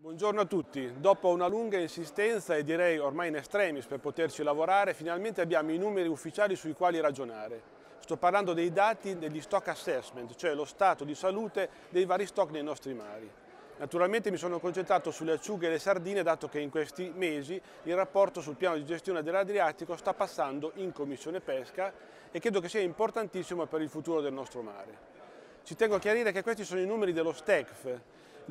Buongiorno a tutti. Dopo una lunga insistenza e direi ormai in estremis per poterci lavorare, finalmente abbiamo i numeri ufficiali sui quali ragionare. Sto parlando dei dati degli stock assessment, cioè lo stato di salute dei vari stock nei nostri mari. Naturalmente mi sono concentrato sulle acciughe e le sardine dato che in questi mesi il rapporto sul piano di gestione dell'Adriatico sta passando in Commissione Pesca e credo che sia importantissimo per il futuro del nostro mare. Ci tengo a chiarire che questi sono i numeri dello STECF,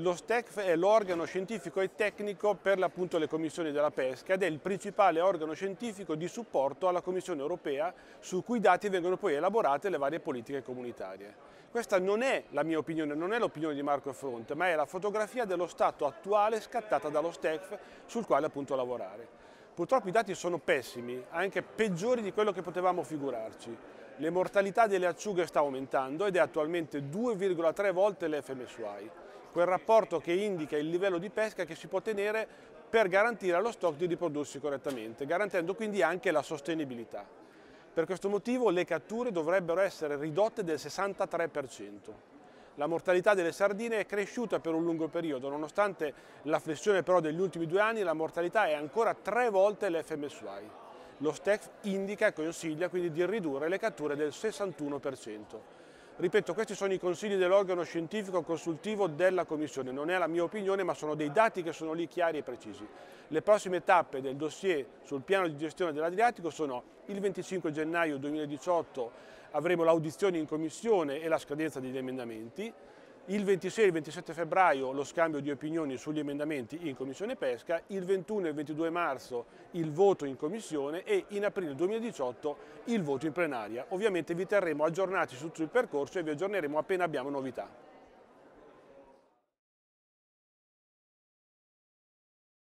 lo STECF è eh, l'organo scientifico e tecnico per l'appunto le commissioni della pesca ed è il principale organo scientifico di supporto alla Commissione europea su cui i dati vengono poi elaborate le varie politiche comunitarie. Questa non è la mia opinione, non è l'opinione di Marco Fronte, ma è la fotografia dello stato attuale scattata dallo STECF sul quale appunto lavorare. Purtroppo i dati sono pessimi, anche peggiori di quello che potevamo figurarci. Le mortalità delle acciughe sta aumentando ed è attualmente 2,3 volte l'FMSY quel rapporto che indica il livello di pesca che si può tenere per garantire allo stock di riprodursi correttamente, garantendo quindi anche la sostenibilità. Per questo motivo le catture dovrebbero essere ridotte del 63%. La mortalità delle sardine è cresciuta per un lungo periodo, nonostante la flessione però degli ultimi due anni la mortalità è ancora tre volte l'FMSY. Lo STEF indica e consiglia quindi di ridurre le catture del 61%. Ripeto, questi sono i consigli dell'organo scientifico consultivo della Commissione, non è la mia opinione ma sono dei dati che sono lì chiari e precisi. Le prossime tappe del dossier sul piano di gestione dell'Adriatico sono il 25 gennaio 2018 avremo l'audizione in Commissione e la scadenza degli emendamenti, il 26 e il 27 febbraio lo scambio di opinioni sugli emendamenti in Commissione Pesca, il 21 e il 22 marzo il voto in Commissione e in aprile 2018 il voto in plenaria. Ovviamente vi terremo aggiornati su tutto il percorso e vi aggiorneremo appena abbiamo novità.